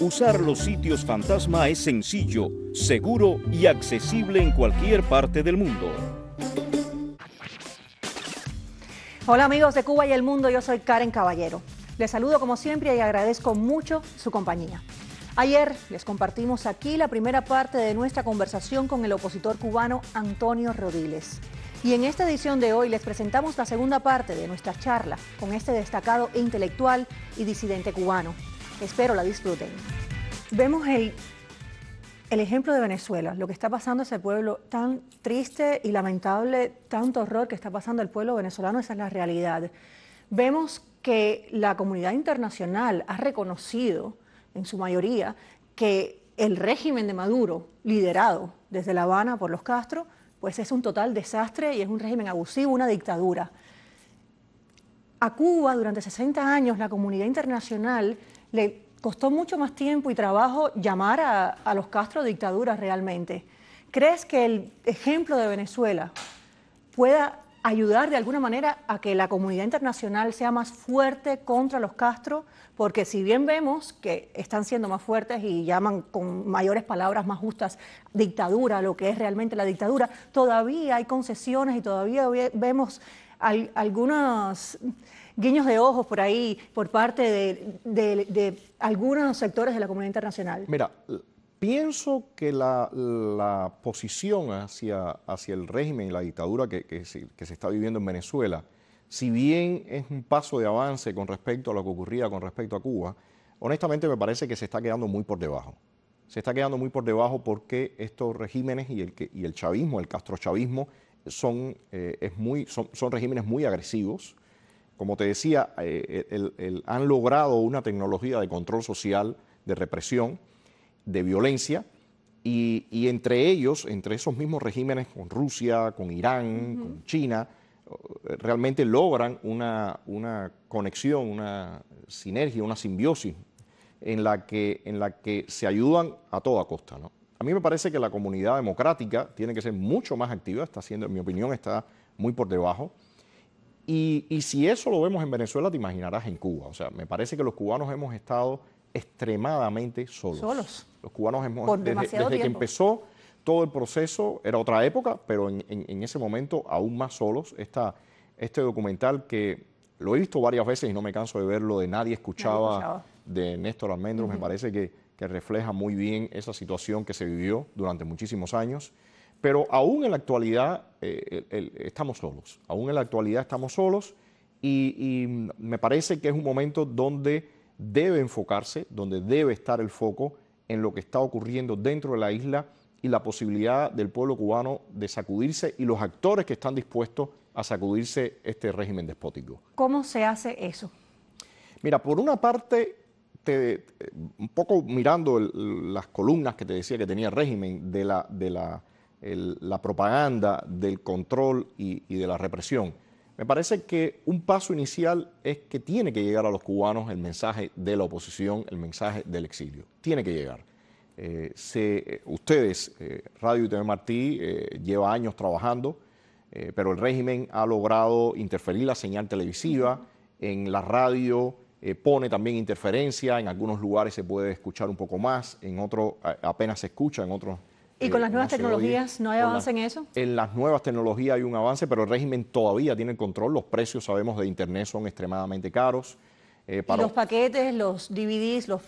Usar los sitios fantasma es sencillo, seguro y accesible en cualquier parte del mundo. Hola amigos de Cuba y el mundo, yo soy Karen Caballero. Les saludo como siempre y agradezco mucho su compañía. Ayer les compartimos aquí la primera parte de nuestra conversación con el opositor cubano Antonio Rodiles. Y en esta edición de hoy les presentamos la segunda parte de nuestra charla con este destacado e intelectual y disidente cubano, Espero la disfruten. Vemos el, el ejemplo de Venezuela, lo que está pasando ese pueblo tan triste y lamentable, tanto horror que está pasando el pueblo venezolano, esa es la realidad. Vemos que la comunidad internacional ha reconocido, en su mayoría, que el régimen de Maduro, liderado desde La Habana por los Castro, pues es un total desastre y es un régimen abusivo, una dictadura. A Cuba durante 60 años la comunidad internacional le costó mucho más tiempo y trabajo llamar a, los Castro dictaduras realmente. ¿Crees que el ejemplo de Venezuela pueda ayudar de alguna manera a que la comunidad internacional sea más fuerte contra los Castro, porque si bien vemos que están siendo más fuertes y llaman con mayores palabras más justas dictadura, lo que es realmente la dictadura, todavía hay concesiones y todavía vemos algunas guiños de ojos por ahí por parte de, algunos sectores de la comunidad internacional? Mira, pienso que la, posición hacia, hacia, el régimen y la dictadura que, se, está viviendo en Venezuela, si bien es un paso de avance con respecto a lo que ocurría con respecto a Cuba, honestamente me parece que se está quedando muy por debajo. Se está quedando muy por debajo porque estos regímenes y el, y el chavismo, el castrochavismo, son, eh, es muy, son, regímenes muy agresivos, como te decía, eh, han logrado una tecnología de control social, de represión, de violencia, y, entre ellos, entre esos mismos regímenes, con Rusia, con Irán, con China, realmente logran una, conexión, una sinergia, una simbiosis en la, que, en la que se ayudan a toda costa. ¿no? A mí me parece que la comunidad democrática tiene que ser mucho más activa, está siendo, en mi opinión, está muy por debajo. Y, si eso lo vemos en Venezuela, te imaginarás en Cuba. O sea, me parece que los cubanos hemos estado extremadamente solos. Solos. Los cubanos hemos, estado, desde, que empezó todo el proceso, era otra época, pero en, ese momento aún más solos. Esta, este documental que lo he visto varias veces y no me canso de verlo, de Nadie Escuchaba, de Néstor Almendro, me parece que, que refleja muy bien esa situación que se vivió durante muchísimos años. Pero aún en la actualidad eh, estamos solos, aún en la actualidad estamos solos y, me parece que es un momento donde debe enfocarse, donde debe estar el foco en lo que está ocurriendo dentro de la isla y la posibilidad del pueblo cubano de sacudirse y los actores que están dispuestos a sacudirse este régimen despótico. ¿Cómo se hace eso? Mira, por una parte, eh, un poco mirando las columnas que te decía que tenía el régimen de la la propaganda del control y, de la represión. Me parece que un paso inicial es que tiene que llegar a los cubanos el mensaje de la oposición, el mensaje del exilio. Tiene que llegar. Eh, eh, ustedes, eh, Radio y Martí, lleva años trabajando, pero el régimen ha logrado interferir la señal televisiva, en la radio pone también interferencia, en algunos lugares se puede escuchar un poco más, en otros apenas se escucha, en otros ¿Y con las nuevas tecnologías no hay avance en eso? En las nuevas tecnologías hay un avance, pero el régimen todavía tiene el control. Los precios, sabemos, de Internet son extremadamente caros. Eh, ¿Y los paquetes, los DVDs, los...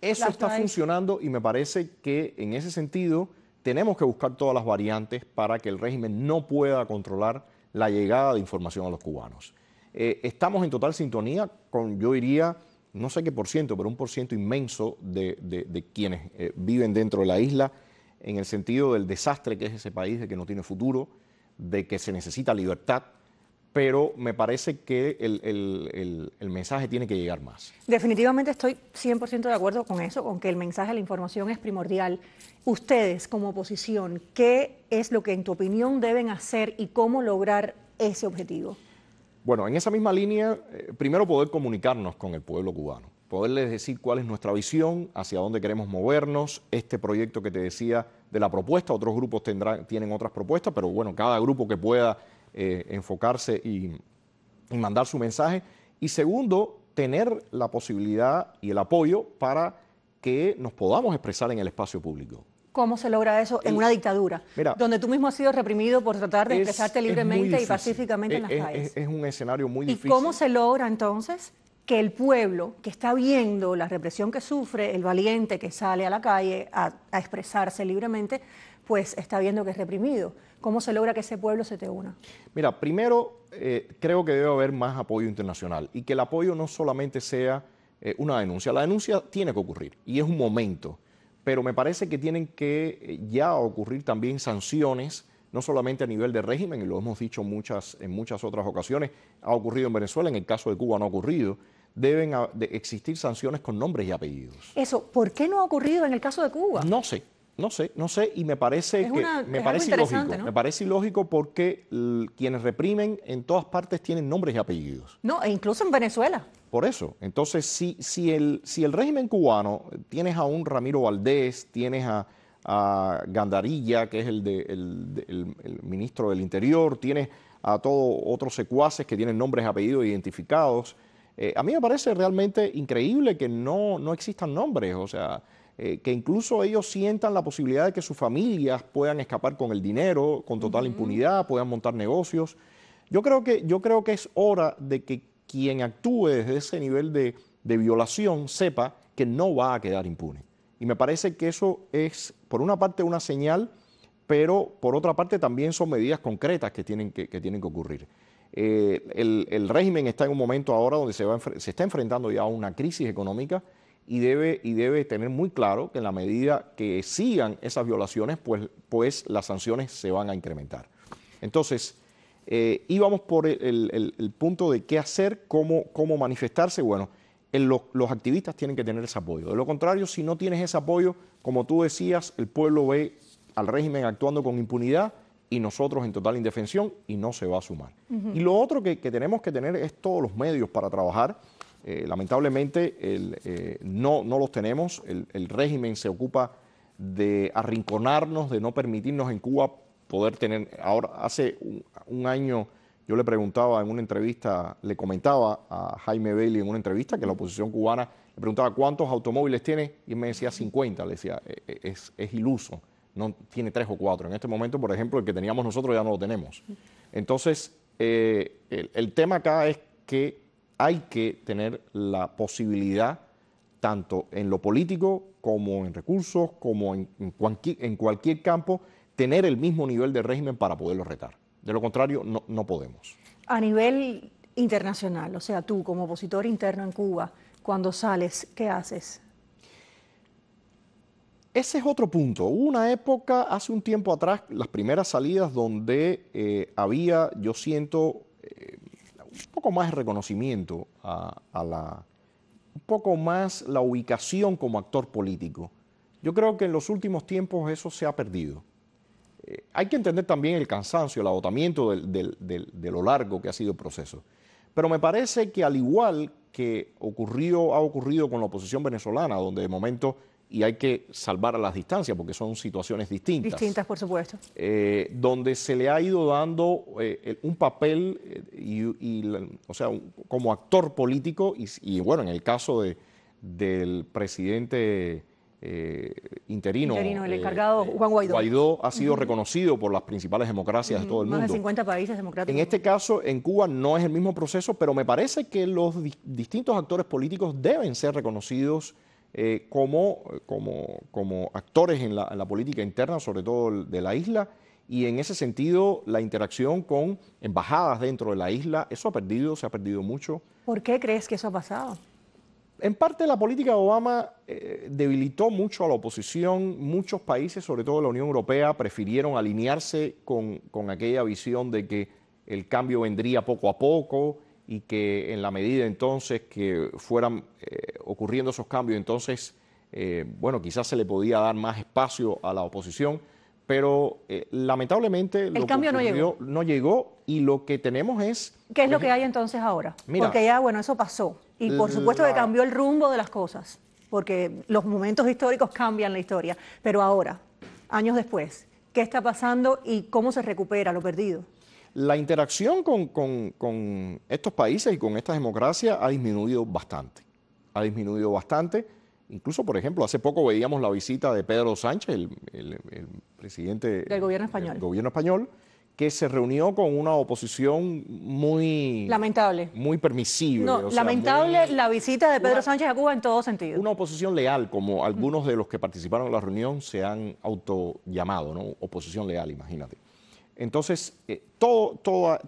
Eso está funcionando y me parece que en ese sentido tenemos que buscar todas las variantes para que el régimen no pueda controlar la llegada de información a los cubanos. Eh, estamos en total sintonía con, yo diría, no sé qué por ciento, pero un por ciento inmenso de quienes eh, viven dentro de la isla en el sentido del desastre que es ese país, de que no tiene futuro, de que se necesita libertad, pero me parece que el, mensaje tiene que llegar más. Definitivamente estoy 100% de acuerdo con eso, con que el mensaje, la información es primordial. Ustedes como oposición, ¿qué es lo que en tu opinión deben hacer y cómo lograr ese objetivo? Bueno, en esa misma línea, eh, primero poder comunicarnos con el pueblo cubano poderles decir cuál es nuestra visión, hacia dónde queremos movernos, este proyecto que te decía de la propuesta, otros grupos tendrán, tienen otras propuestas, pero bueno, cada grupo que pueda eh, enfocarse y, mandar su mensaje. Y segundo, tener la posibilidad y el apoyo para que nos podamos expresar en el espacio público. ¿Cómo se logra eso en una dictadura? donde tú mismo has sido reprimido por tratar de expresarte libremente y pacíficamente en las calles? Es, un escenario muy difícil. ¿Y cómo se logra entonces? que el pueblo que está viendo la represión que sufre, el valiente que sale a la calle a, expresarse libremente, pues está viendo que es reprimido. ¿Cómo se logra que ese pueblo se te una? Mira, primero eh, creo que debe haber más apoyo internacional y que el apoyo no solamente sea eh, una denuncia. La denuncia tiene que ocurrir y es un momento, pero me parece que tienen que eh, ya ocurrir también sanciones no solamente a nivel de régimen, y lo hemos dicho muchas, en muchas otras ocasiones, ha ocurrido en Venezuela, en el caso de Cuba no ha ocurrido, deben existir sanciones con nombres y apellidos. Eso, ¿por qué no ha ocurrido en el caso de Cuba? No sé, no sé, no sé, y me parece que me parece ilógico, me parece ilógico porque quienes reprimen en todas partes tienen nombres y apellidos. No, e incluso en Venezuela. Por eso, entonces si, si, el, si el régimen cubano, tienes a un Ramiro Valdés, tienes a, a Gandarilla, que es el, de, el, ministro del Interior, tienes a todos otros secuaces que tienen nombres, apellidos identificados, eh, a mí me parece realmente increíble que no, existan nombres, o sea, eh, que incluso ellos sientan la posibilidad de que sus familias puedan escapar con el dinero, con total impunidad, puedan montar negocios. Yo creo, que, yo creo que es hora de que quien actúe desde ese nivel de, violación sepa que no va a quedar impune. Y me parece que eso es, por una parte, una señal, pero por otra parte también son medidas concretas que tienen que tienen que ocurrir. Eh, el, régimen está en un momento ahora donde se, está enfrentando ya a una crisis económica y debe, tener muy claro que en la medida que sigan esas violaciones, pues, pues las sanciones se van a incrementar. Entonces, eh, íbamos por el, punto de qué hacer, cómo, manifestarse. Bueno, los, los activistas tienen que tener ese apoyo. De lo contrario, si no tienes ese apoyo, como tú decías, el pueblo ve al régimen actuando con impunidad y nosotros en total indefensión y no se va a sumar. Y lo otro que, tenemos que tener es todos los medios para trabajar. Eh, lamentablemente eh, no, no los tenemos, el, régimen se ocupa de arrinconarnos, de no permitirnos en Cuba poder tener, ahora hace un, año yo le preguntaba en una entrevista, le comentaba a Jaime Bailey en una entrevista que la oposición cubana le preguntaba cuántos automóviles tiene y me decía 50, le decía, eh, es, es iluso no tiene tres o cuatro. En este momento, por ejemplo, el que teníamos nosotros ya no lo tenemos. Entonces, eh, el, tema acá es que hay que tener la posibilidad, tanto en lo político como en recursos, como en, cualquier, en cualquier campo, tener el mismo nivel de régimen para poderlo retar. De lo contrario, no, no podemos. A nivel internacional, o sea, tú como opositor interno en Cuba, cuando sales, ¿qué haces? ese es otro punto. Hubo una época, hace un tiempo atrás, las primeras salidas donde eh, había, yo siento, eh, un poco más de reconocimiento a, la. un poco más la ubicación como actor político. Yo creo que en los últimos tiempos eso se ha perdido. Eh, hay que entender también el cansancio, el agotamiento de lo largo que ha sido el proceso. Pero me parece que al igual que ocurrió, ha ocurrido con la oposición venezolana, donde de momento y hay que salvar a las distancias porque son situaciones distintas. Distintas, por supuesto. Eh, donde se le ha ido dando eh, un papel, eh, y, o sea, como actor político, y, bueno, en el caso de, del presidente interino, interino, el encargado Juan Guaidó. Guaidó ha sido reconocido por las principales democracias de todo el mundo. Más de 50 países democráticos. En este caso, en Cuba no es el mismo proceso, pero me parece que los distintos actores políticos deben ser reconocidos eh, como, como, como, actores en la, política interna, sobre todo de la isla, y en ese sentido la interacción con embajadas dentro de la isla, eso ha perdido, se ha perdido mucho. ¿Por qué crees que eso ha pasado? En parte la política de Obama eh, debilitó mucho a la oposición, muchos países, sobre todo la Unión Europea, prefirieron alinearse con, con aquella visión de que el cambio vendría poco a poco, y que en la medida entonces que fueran eh, ocurriendo esos cambios, entonces, eh, bueno, quizás se le podía dar más espacio a la oposición, pero eh, lamentablemente el cambio no, llegó. no llegó y lo que tenemos es... ¿Qué es lo que hay entonces ahora? Mira, porque ya, bueno, eso pasó y por supuesto que cambió el rumbo de las cosas, porque los momentos históricos cambian la historia, pero ahora, años después, ¿qué está pasando y cómo se recupera lo perdido? la interacción con, estos países y con esta democracia ha disminuido bastante. Ha disminuido bastante. Incluso, por ejemplo, hace poco veíamos la visita de Pedro Sánchez, el, presidente del gobierno español. que se reunió con una oposición muy... Lamentable. Muy permisible. No, lamentable la visita de Pedro Sánchez a Cuba en todo sentido. Una oposición leal, como algunos de los que participaron en la reunión se han autollamado, ¿no? Oposición leal, imagínate. Entonces, eh, todo,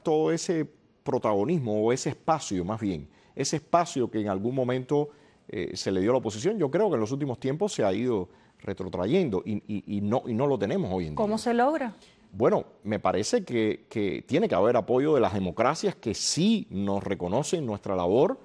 todo ese protagonismo o ese espacio, más bien, ese espacio que en algún momento eh, se le dio a la oposición, yo creo que en los últimos tiempos se ha ido retrotrayendo y, no, y no lo tenemos hoy en día. ¿Cómo se logra? Bueno, me parece que, tiene que haber apoyo de las democracias que sí nos reconocen nuestra labor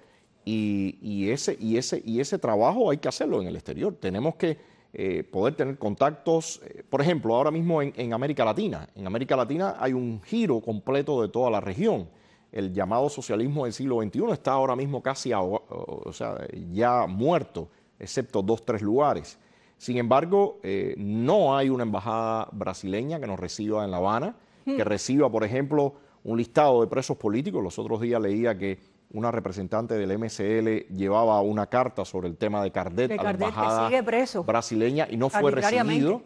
y, y ese, y, ese, y ese trabajo hay que hacerlo en el exterior. Tenemos que eh, poder tener contactos, eh, por ejemplo, ahora mismo en, América Latina. En América Latina hay un giro completo de toda la región. El llamado socialismo del siglo XXI está ahora mismo casi, o sea, ya muerto, excepto dos, tres lugares. Sin embargo, eh, no hay una embajada brasileña que nos reciba en La Habana, que hmm. reciba, por ejemplo, un listado de presos políticos. Los otros días leía que una representante del MCL llevaba una carta sobre el tema de Cardet la embajada brasileña y no fue recibido.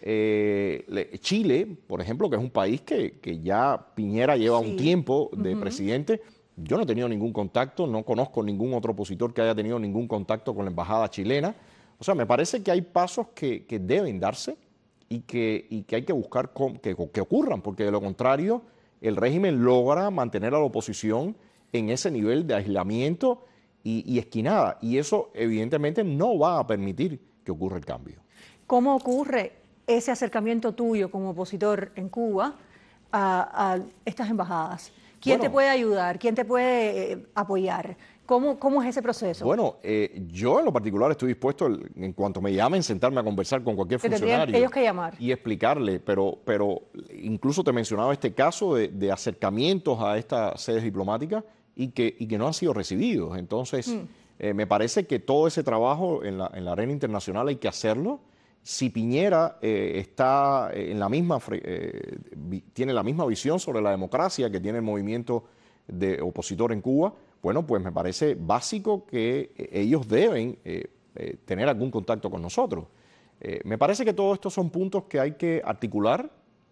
Eh, Chile, por ejemplo, que es un país que, ya Piñera lleva un tiempo de presidente, yo no he tenido ningún contacto, no conozco ningún otro opositor que haya tenido ningún contacto con la embajada chilena. O sea, me parece que hay pasos que, deben darse y que, que hay que buscar que, que ocurran, porque de lo contrario el régimen logra mantener a la oposición en ese nivel de aislamiento y, esquinada. Y eso evidentemente no va a permitir que ocurra el cambio. ¿Cómo ocurre ese acercamiento tuyo como opositor en Cuba a, estas embajadas? ¿Quién te puede ayudar? ¿Quién te puede eh, apoyar? ¿Cómo, ¿Cómo, es ese proceso? Bueno, eh, yo en lo particular estoy dispuesto, en cuanto me llamen, sentarme a conversar con cualquier funcionario. ellos que llamar. Y explicarle, pero, pero incluso te mencionaba este caso de acercamientos a estas sedes diplomáticas y que, que no han sido recibidos. Entonces, mm. eh, me parece que todo ese trabajo en la, en arena internacional hay que hacerlo. Si Piñera eh, está eh, en la misma, tiene la misma visión sobre la democracia que tiene el movimiento de opositor en Cuba, bueno, pues me parece básico que ellos deben tener algún contacto con nosotros. me parece que todos estos son puntos que hay que articular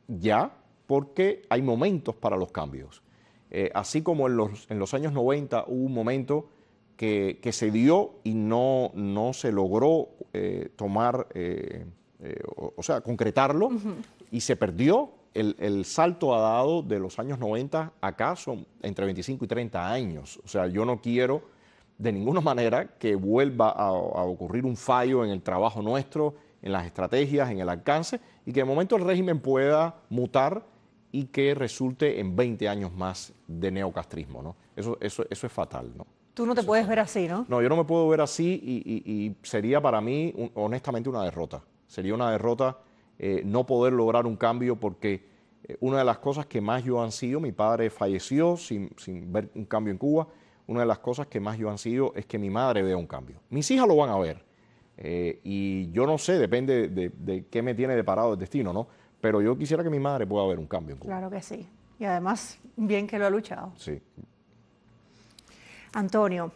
ya porque hay momentos para los cambios. Eh, así como en los, años 90 hubo un momento que, se dio y no, se logró eh, tomar, eh, o, sea, concretarlo, y se perdió. El, salto a dado de los años 90 acaso entre 25 y 30 años. O sea, yo no quiero de ninguna manera que vuelva a, a ocurrir un fallo en el trabajo nuestro, en las estrategias, en el alcance, y que de momento el régimen pueda mutar y que resulte en 20 años más de neocastrismo, ¿no? Eso, eso, eso es fatal, ¿no? Tú no te puedes ver así, ¿no? No, yo no me puedo ver así y, sería para mí, honestamente, una derrota. Sería una derrota eh, no poder lograr un cambio porque eh, una de las cosas que más yo han sido, mi padre falleció sin, sin ver un cambio en Cuba, una de las cosas que más yo han sido es que mi madre vea un cambio. Mis hijas lo van a ver. Eh, y yo no sé, depende de, de, qué me tiene deparado el destino, ¿no? Pero yo quisiera que mi madre pueda ver un cambio en Claro que sí. Y además, bien que lo ha luchado. Sí. Antonio,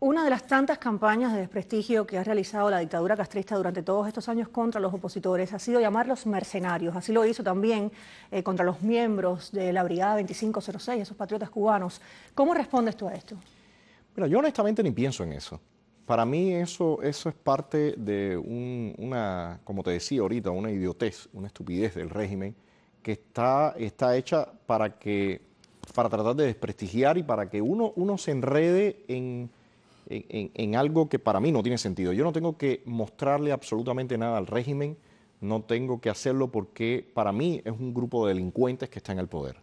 una de las tantas campañas de desprestigio que ha realizado la dictadura castrista durante todos estos años contra los opositores ha sido llamarlos mercenarios. Así lo hizo también eh, contra los miembros de la Brigada 2506, esos patriotas cubanos. ¿Cómo respondes tú a esto? Bueno, yo honestamente ni pienso en eso para mí eso, eso es parte de una, como te decía ahorita, una idiotez, una estupidez del régimen que está, está hecha para que para tratar de desprestigiar y para que uno, uno se enrede en, algo que para mí no tiene sentido. Yo no tengo que mostrarle absolutamente nada al régimen, no tengo que hacerlo porque para mí es un grupo de delincuentes que está en el poder.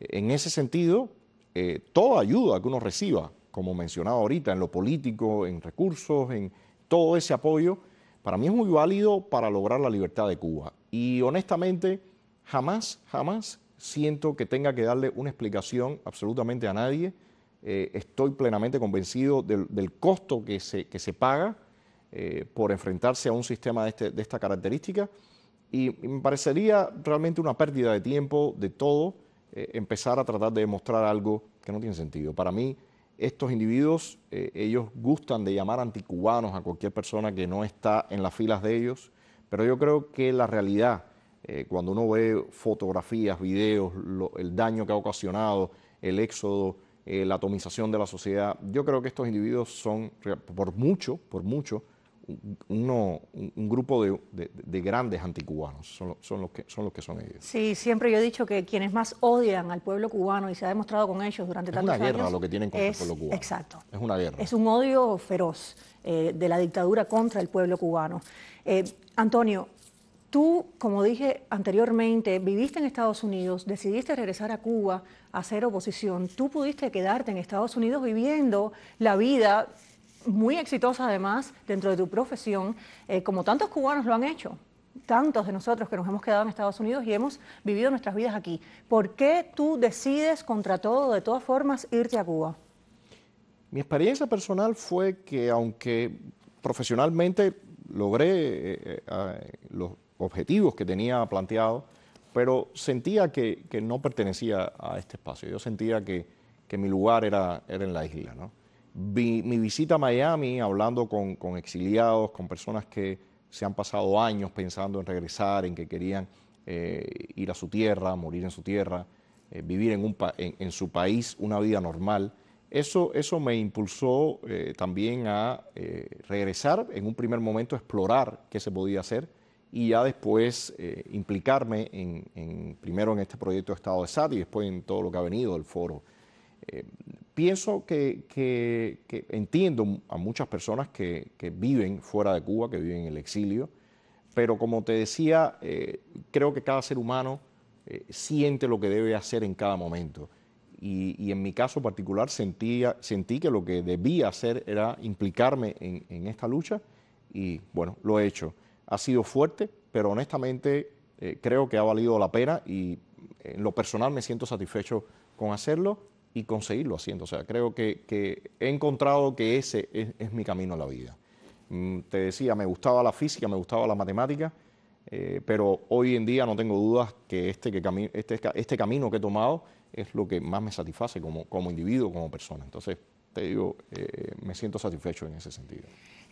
En ese sentido, eh, toda ayuda que uno reciba como mencionaba ahorita, en lo político, en recursos, en todo ese apoyo, para mí es muy válido para lograr la libertad de Cuba. Y honestamente, jamás, jamás siento que tenga que darle una explicación absolutamente a nadie. Eh, estoy plenamente convencido del, costo que se, que se paga eh, por enfrentarse a un sistema de, este, de esta característica. Y, me parecería realmente una pérdida de tiempo, de todo, eh, empezar a tratar de demostrar algo que no tiene sentido. Para mí, estos individuos, eh, ellos gustan de llamar anticubanos a cualquier persona que no está en las filas de ellos, pero yo creo que la realidad, eh, cuando uno ve fotografías, videos, el daño que ha ocasionado, el éxodo, eh, la atomización de la sociedad, yo creo que estos individuos son, por mucho, por mucho, uno, un grupo de, grandes anticubanos, son, los que, son los que son ellos. Sí, siempre yo he dicho que quienes más odian al pueblo cubano y se ha demostrado con ellos durante tantos años... Es una guerra lo que tienen contra el pueblo cubano. Exacto. Es una guerra. Es un odio feroz eh, de la dictadura contra el pueblo cubano. Eh, Antonio, tú, como dije anteriormente, viviste en Estados Unidos, decidiste regresar a Cuba a hacer oposición. Tú pudiste quedarte en Estados Unidos viviendo la vida muy exitosa además dentro de tu profesión, eh, como tantos cubanos lo han hecho, tantos de nosotros que nos hemos quedado en Estados Unidos y hemos vivido nuestras vidas aquí. ¿Por qué tú decides contra todo, de todas formas, irte a Cuba? Mi experiencia personal fue que aunque profesionalmente logré eh, eh, los objetivos que tenía planteado, pero sentía que, no pertenecía a este espacio. Yo sentía que, que mi lugar era, era en la isla, ¿no? mi, visita a Miami, hablando con, exiliados, con personas que se han pasado años pensando en regresar, en que querían eh, ir a su tierra, morir en su tierra, eh, vivir en, un en, su país una vida normal. Eso, eso me impulsó eh, también a regresar, en un primer momento explorar qué se podía hacer y ya después implicarme en, primero en este proyecto de Estado de SAT y después en todo lo que ha venido del foro pienso que, entiendo a muchas personas que, viven fuera de Cuba, que viven en el exilio, pero como te decía, eh, creo que cada ser humano eh, siente lo que debe hacer en cada momento. Y, en mi caso particular sentía, sentí que lo que debía hacer era implicarme en, esta lucha y bueno, lo he hecho. Ha sido fuerte, pero honestamente eh, creo que ha valido la pena y en lo personal me siento satisfecho con hacerlo y conseguirlo haciendo. O sea, creo que, que he encontrado que ese es, mi camino a la vida. Mm, te decía, me gustaba la física, me gustaba la matemática, eh, pero hoy en día no tengo dudas que, este, que este, este, camino que he tomado es lo que más me satisface como, como individuo, como persona. Entonces, te digo, eh, me siento satisfecho en ese sentido.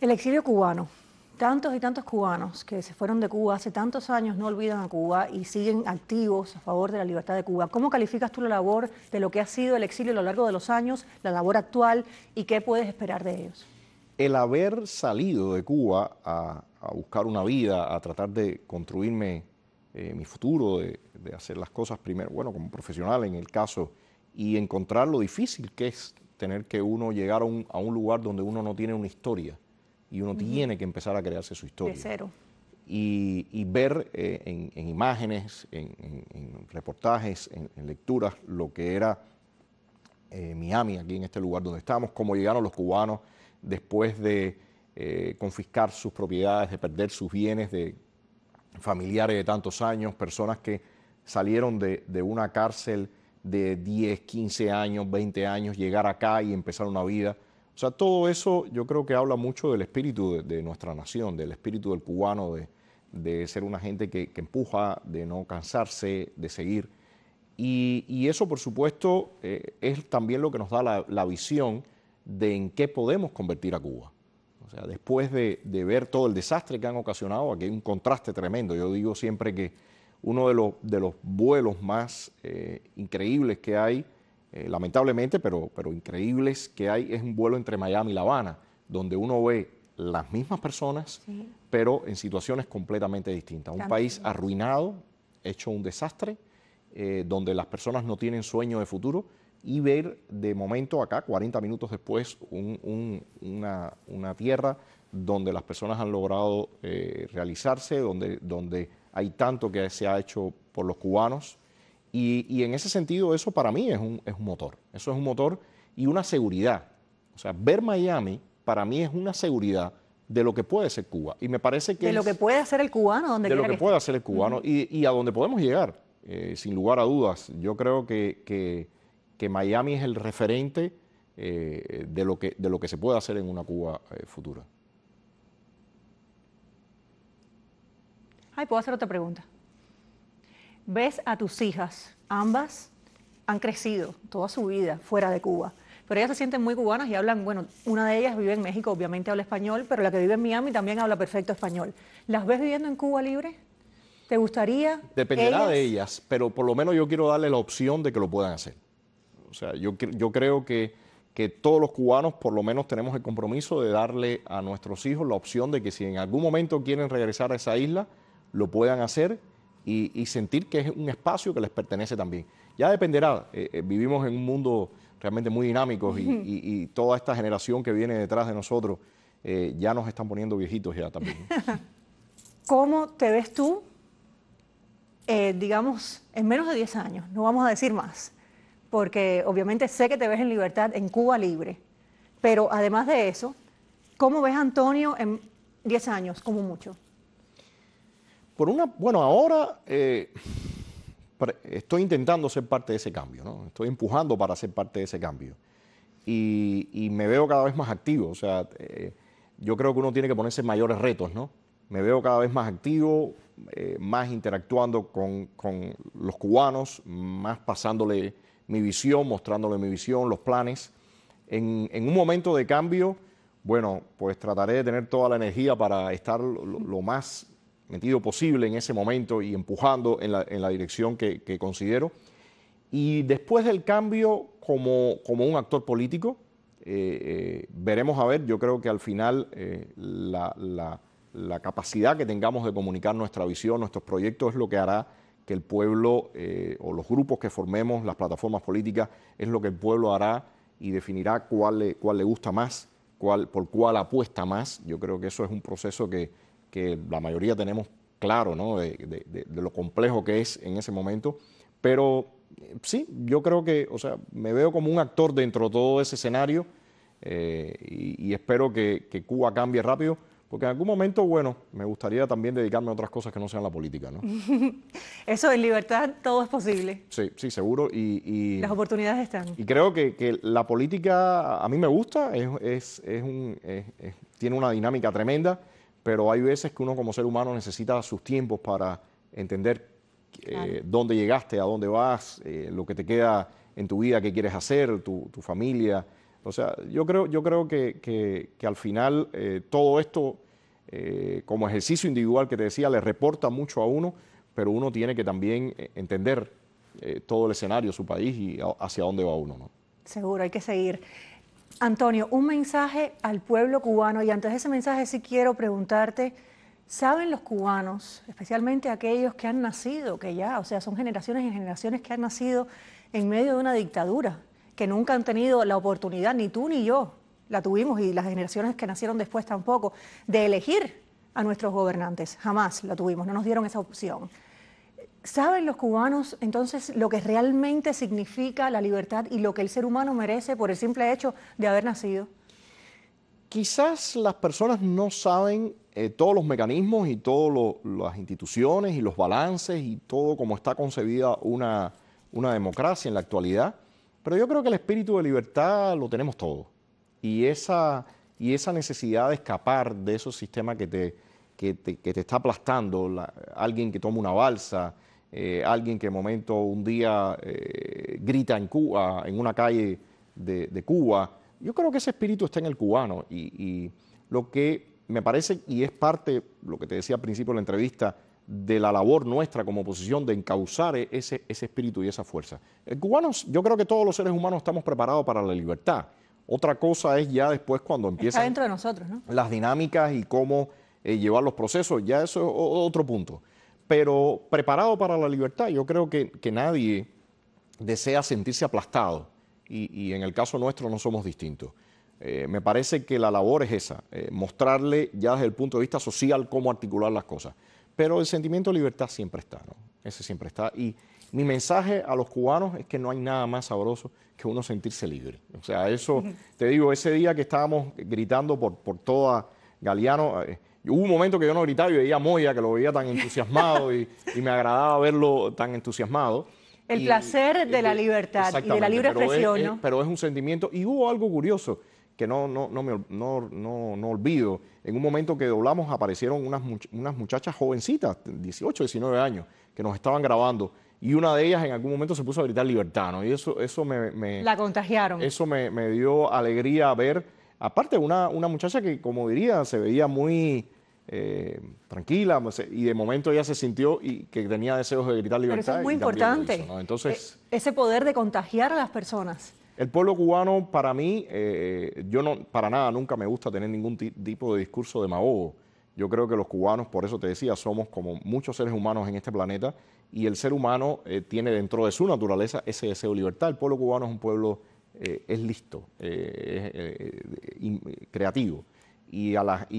El exilio cubano, tantos y tantos cubanos que se fueron de Cuba hace tantos años no olvidan a Cuba y siguen activos a favor de la libertad de Cuba. ¿Cómo calificas tú la labor de lo que ha sido el exilio a lo largo de los años, la labor actual y qué puedes esperar de ellos? El haber salido de Cuba a, buscar una vida, a tratar de construirme eh, mi futuro, de, hacer las cosas primero, bueno, como profesional en el caso, y encontrar lo difícil que es tener que uno llegar a un lugar donde uno no tiene una historia y uno tiene que empezar a crearse su historia. cero. Y, ver eh, en, imágenes, en, reportajes, en, lecturas, lo que era eh, Miami, aquí en este lugar donde estamos, cómo llegaron los cubanos después de eh, confiscar sus propiedades, de perder sus bienes, de familiares de tantos años, personas que salieron de, de una cárcel de 10, 15 años, 20 años, llegar acá y empezar una vida o sea, todo eso yo creo que habla mucho del espíritu de, nuestra nación, del espíritu del cubano, de, ser una gente que, empuja, de no cansarse, de seguir. Y, eso, por supuesto, eh, es también lo que nos da la, visión de en qué podemos convertir a Cuba. O sea, después de, ver todo el desastre que han ocasionado, aquí hay un contraste tremendo. Yo digo siempre que uno de los, vuelos más eh, increíbles que hay eh, lamentablemente, pero, pero increíbles que hay, es un vuelo entre Miami y La Habana, donde uno ve las mismas personas, pero en situaciones completamente distintas. Un país arruinado, hecho un desastre, eh, donde las personas no tienen sueño de futuro y ver de momento acá, 40 minutos después, una, tierra donde las personas han logrado eh, realizarse, donde, donde hay tanto que se ha hecho por los cubanos, y, en ese sentido, eso para mí es un, es un motor. Eso es un motor y una seguridad. O sea, ver Miami para mí es una seguridad de lo que puede ser Cuba. Y me parece que... De lo que puede hacer el cubano, donde De lo que, puede hacer el cubano y, a donde podemos llegar, eh, sin lugar a dudas. Yo creo que, Miami es el referente eh, de, lo que, de lo que se puede hacer en una Cuba eh, futura. Ay, puedo hacer otra pregunta ves a tus hijas, ambas han crecido toda su vida fuera de Cuba, pero ellas se sienten muy cubanas y hablan, bueno, una de ellas vive en México, obviamente habla español, pero la que vive en Miami también habla perfecto español. ¿Las ves viviendo en Cuba libre? ¿Te gustaría? Dependerá de ellas, pero por lo menos yo quiero darle la opción de que lo puedan hacer. O sea, yo, yo creo que, que todos los cubanos por lo menos tenemos el compromiso de darle a nuestros hijos la opción de que si en algún momento quieren regresar a esa isla, lo puedan hacer y, sentir que es un espacio que les pertenece también. Ya dependerá, eh, eh, vivimos en un mundo realmente muy dinámico y, toda esta generación que viene detrás de nosotros eh, ya nos están poniendo viejitos ya también. ¿Cómo te ves tú, digamos, en menos de 10 años? No vamos a decir más, porque obviamente sé que te ves en libertad en Cuba libre, pero además de eso, ¿cómo ves a Antonio en 10 años, como mucho? Por una, bueno, ahora eh, estoy intentando ser parte de ese cambio, ¿no? Estoy empujando para ser parte de ese cambio. Y, me veo cada vez más activo, o sea, eh, yo creo que uno tiene que ponerse mayores retos, ¿no? Me veo cada vez más activo, eh, más interactuando con, los cubanos, más pasándole mi visión, mostrándole mi visión, los planes. En, un momento de cambio, bueno, pues trataré de tener toda la energía para estar lo más posible en ese momento y empujando en la, en la dirección que, considero. Y después del cambio, como, como un actor político, eh, eh, veremos a ver, yo creo que al final eh, la, la, la, capacidad que tengamos de comunicar nuestra visión, nuestros proyectos es lo que hará que el pueblo o los grupos que formemos, las plataformas políticas, es lo que el pueblo hará y definirá cuál le, cuál le gusta más, cuál, por cuál apuesta más. Yo creo que eso es un proceso que, que la mayoría tenemos claro ¿no? de, lo complejo que es en ese momento, pero eh, sí, yo creo que, o sea, me veo como un actor dentro de todo ese escenario eh, y, espero que, Cuba cambie rápido. Porque en algún momento, bueno, me gustaría también dedicarme a otras cosas que no sean la política, ¿no? Eso, en libertad todo es posible. Sí, sí, seguro. Y, Las oportunidades están. Y creo que, la política a mí me gusta, es, un, es, tiene una dinámica tremenda pero hay veces que uno como ser humano necesita sus tiempos para entender eh, dónde llegaste, a dónde vas, eh, lo que te queda en tu vida, qué quieres hacer, tu, familia. O sea, yo creo, yo creo que, que, al final eh, todo esto, como ejercicio individual que te decía, le reporta mucho a uno, pero uno tiene que también entender todo el escenario, su país y hacia dónde va uno. ¿no? Seguro, hay que seguir. Antonio, un mensaje al pueblo cubano y antes de ese mensaje sí quiero preguntarte, ¿saben los cubanos, especialmente aquellos que han nacido, que ya, o sea, son generaciones y generaciones que han nacido en medio de una dictadura, que nunca han tenido la oportunidad, ni tú ni yo la tuvimos y las generaciones que nacieron después tampoco, de elegir a nuestros gobernantes? Jamás la tuvimos, no nos dieron esa opción. ¿Saben los cubanos entonces lo que realmente significa la libertad y lo que el ser humano merece por el simple hecho de haber nacido? Quizás las personas no saben eh, todos los mecanismos y todas las instituciones y los balances y todo como está concebida una, democracia en la actualidad, pero yo creo que el espíritu de libertad lo tenemos todos. Y esa, y esa necesidad de escapar de esos sistemas que te, que está aplastando, alguien que toma una balsa, eh, alguien que de momento un día eh, grita en Cuba, en una calle de, Cuba. Yo creo que ese espíritu está en el cubano y, lo que me parece, y es parte, lo que te decía al principio de la entrevista, de la labor nuestra como oposición de encauzar ese, espíritu y esa fuerza. El cubanos, yo creo que todos los seres humanos estamos preparados para la libertad. Otra cosa es ya después cuando empiezan dentro de nosotros, las dinámicas y cómo eh, llevar los procesos, ya eso es otro punto pero preparado para la libertad. Yo creo que, nadie desea sentirse aplastado y, en el caso nuestro no somos distintos. Eh, me parece que la labor es esa, eh, mostrarle ya desde el punto de vista social cómo articular las cosas. Pero el sentimiento de libertad siempre está, ¿no? Ese siempre está. Y mi mensaje a los cubanos es que no hay nada más sabroso que uno sentirse libre. O sea, eso, te digo, ese día que estábamos gritando por, toda Galeano... Eh, Hubo un momento que yo no gritaba y veía a Moya, que lo veía tan entusiasmado y, me agradaba verlo tan entusiasmado. El placer de la libertad y de la libre expresión. Pero es, pero es un sentimiento. Y hubo algo curioso que no, no, no, me, no, olvido. En un momento que doblamos aparecieron unas, unas muchachas jovencitas, 18, 19 años, que nos estaban grabando. Y una de ellas en algún momento se puso a gritar libertad, Y eso, eso me, La contagiaron. Eso me, me dio alegría ver Aparte, una, una muchacha que, como diría, se veía muy eh, tranquila pues, y de momento ella se sintió y que tenía deseos de gritar libertad. eso es muy importante. Entonces, e, ese poder de contagiar a las personas. El pueblo cubano, para mí, eh, yo no, para nada, nunca me gusta tener ningún tipo de discurso de demagogo. Yo creo que los cubanos, por eso te decía, somos como muchos seres humanos en este planeta y el ser humano eh, tiene dentro de su naturaleza ese deseo de libertad. El pueblo cubano es un pueblo eh, es listo, eh, es eh, creativo. Y,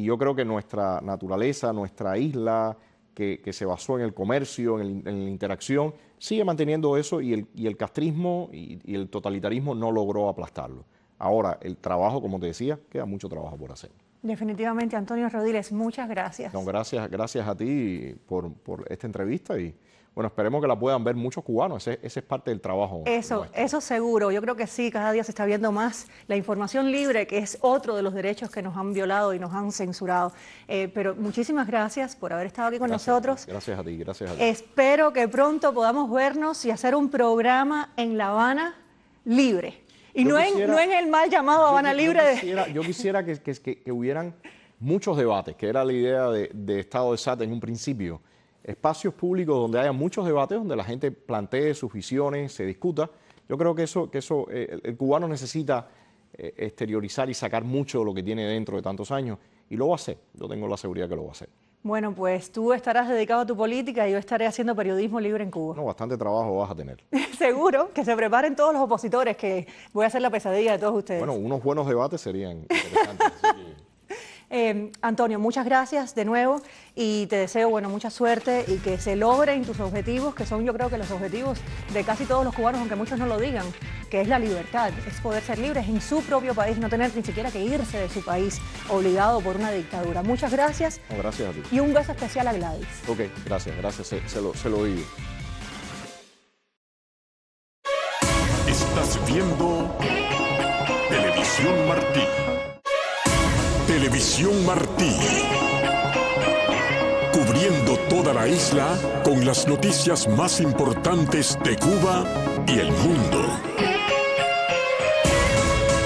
yo creo que nuestra naturaleza, nuestra isla, que, se basó en el comercio, en, la interacción, sigue manteniendo eso y el, castrismo y, el totalitarismo no logró aplastarlo. Ahora, el trabajo, como te decía, queda mucho trabajo por hacer. Definitivamente, Antonio Rodríguez, muchas gracias. gracias, gracias a ti por, por esta entrevista y, bueno, esperemos que la puedan ver muchos cubanos, ese, es parte del trabajo. Eso, eso seguro, yo creo que sí, cada día se está viendo más la información libre, que es otro de los derechos que nos han violado y nos han censurado. Eh, pero muchísimas gracias por haber estado aquí con nosotros. Gracias a ti, gracias a ti. Espero que pronto podamos vernos y hacer un programa en La Habana libre. Y no, en, el mal llamado Habana libre. Yo quisiera que, hubieran muchos debates, que era la idea de, de Estado de SAT en un principio espacios públicos donde haya muchos debates, donde la gente plantee sus visiones, se discuta. Yo creo que eso, que eso eh, el cubano necesita eh, exteriorizar y sacar mucho de lo que tiene dentro de tantos años y lo va a hacer. Yo tengo la seguridad que lo va a hacer. Bueno, pues tú estarás dedicado a tu política y yo estaré haciendo periodismo libre en Cuba. No, bastante trabajo vas a tener. Seguro, que se preparen todos los opositores, que voy a hacer la pesadilla de todos ustedes. Bueno, unos buenos debates serían interesantes. Eh, Antonio, muchas gracias de nuevo y te deseo bueno, mucha suerte y que se logren tus objetivos, que son yo creo que los objetivos de casi todos los cubanos, aunque muchos no lo digan, que es la libertad, es poder ser libres en su propio país, no tener ni siquiera que irse de su país obligado por una dictadura. Muchas gracias. gracias a Y un beso especial a Gladys. Ok, gracias, gracias, se, lo, se lo digo. Estás viendo Televisión Martín Televisión Martí. Cubriendo toda la isla con las noticias más importantes de Cuba y el mundo.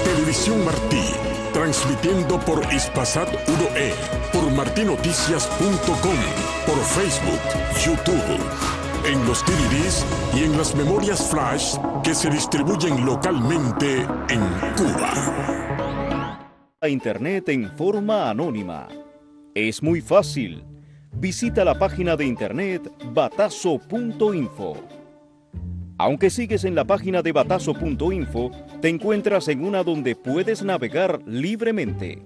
Televisión Martí. Transmitiendo por Ispasat 1E, por martinoticias.com, por Facebook, YouTube, en los DVDs y en las memorias flash que se distribuyen localmente en Cuba. Internet en forma anónima. Es muy fácil. Visita la página de Internet batazo.info. Aunque sigues en la página de batazo.info, te encuentras en una donde puedes navegar libremente.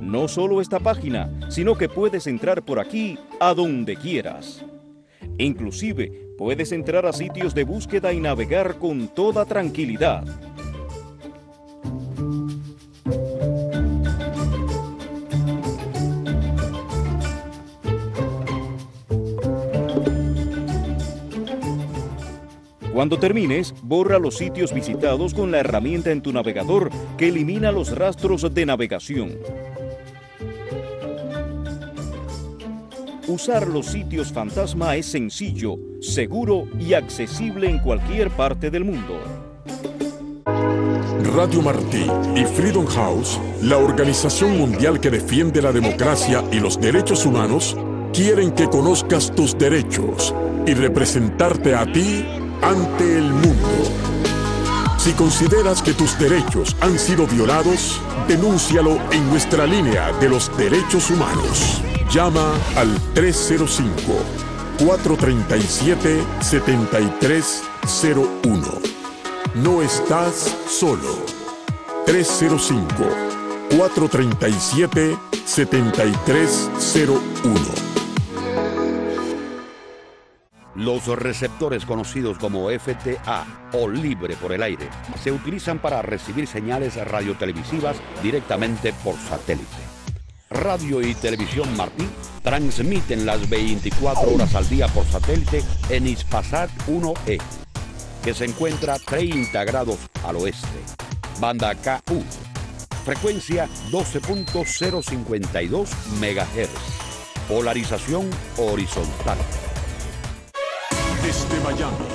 No solo esta página, sino que puedes entrar por aquí a donde quieras. Inclusive, puedes entrar a sitios de búsqueda y navegar con toda tranquilidad. Cuando termines, borra los sitios visitados con la herramienta en tu navegador que elimina los rastros de navegación. Usar los sitios fantasma es sencillo, seguro y accesible en cualquier parte del mundo. Radio Martí y Freedom House, la organización mundial que defiende la democracia y los derechos humanos, quieren que conozcas tus derechos y representarte a ti ante el mundo. Si consideras que tus derechos han sido violados, denúncialo en nuestra línea de los derechos humanos. Llama al 305-437-7301. No estás solo. 305-437-7301. Los receptores conocidos como FTA o libre por el aire se utilizan para recibir señales radiotelevisivas directamente por satélite. Radio y Televisión Martín transmiten las 24 horas al día por satélite en Ispasat 1E, que se encuentra 30 grados al oeste. Banda KU, frecuencia 12.052 MHz, polarización horizontal. Desde Miami,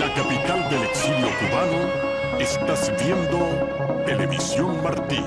la capital del exilio cubano, estás viendo Televisión Martí.